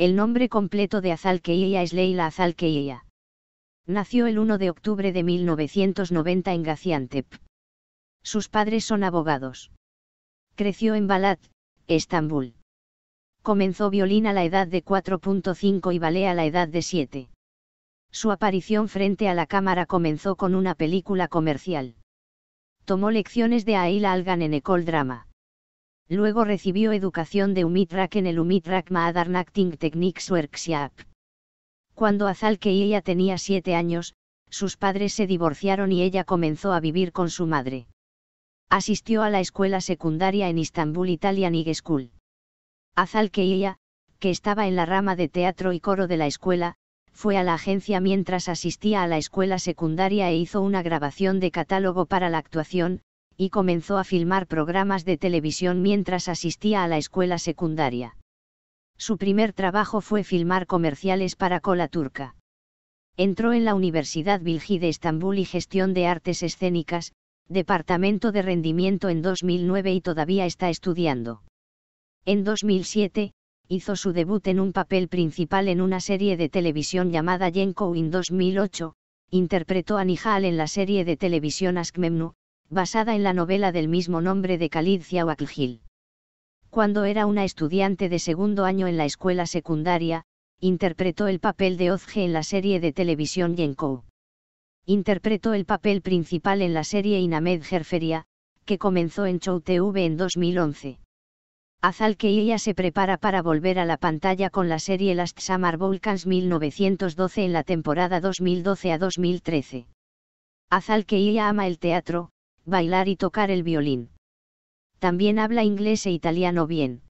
El nombre completo de Azal Keia es Leila Azal Nació el 1 de octubre de 1990 en Gaziantep. Sus padres son abogados. Creció en Balat, Estambul. Comenzó violín a la edad de 4.5 y ballet a la edad de 7. Su aparición frente a la cámara comenzó con una película comercial. Tomó lecciones de Aila Algan en Ecole Drama. Luego recibió educación de Umitrak en el Umitrak Maadarnakting Acting Techniques Workshop. Cuando tenía siete años, sus padres se divorciaron y ella comenzó a vivir con su madre. Asistió a la escuela secundaria en Istanbul Italian High School. ella que estaba en la rama de teatro y coro de la escuela, fue a la agencia mientras asistía a la escuela secundaria e hizo una grabación de catálogo para la actuación, y comenzó a filmar programas de televisión mientras asistía a la escuela secundaria. Su primer trabajo fue filmar comerciales para Cola Turca. Entró en la Universidad Bilgi de Estambul y Gestión de Artes Escénicas, Departamento de Rendimiento en 2009 y todavía está estudiando. En 2007, hizo su debut en un papel principal en una serie de televisión llamada Yenko in 2008, interpretó a Nihal en la serie de televisión Askmemnu, basada en la novela del mismo nombre de Khalid Ziauakil. Cuando era una estudiante de segundo año en la escuela secundaria, interpretó el papel de Ozge en la serie de televisión yenko Interpretó el papel principal en la serie Inamed Gerferia, que comenzó en Show TV en 2011. Azal que ella se prepara para volver a la pantalla con la serie Last Summer Volcans 1912 en la temporada 2012 a 2013. Azal ama el teatro, bailar y tocar el violín. También habla inglés e italiano bien.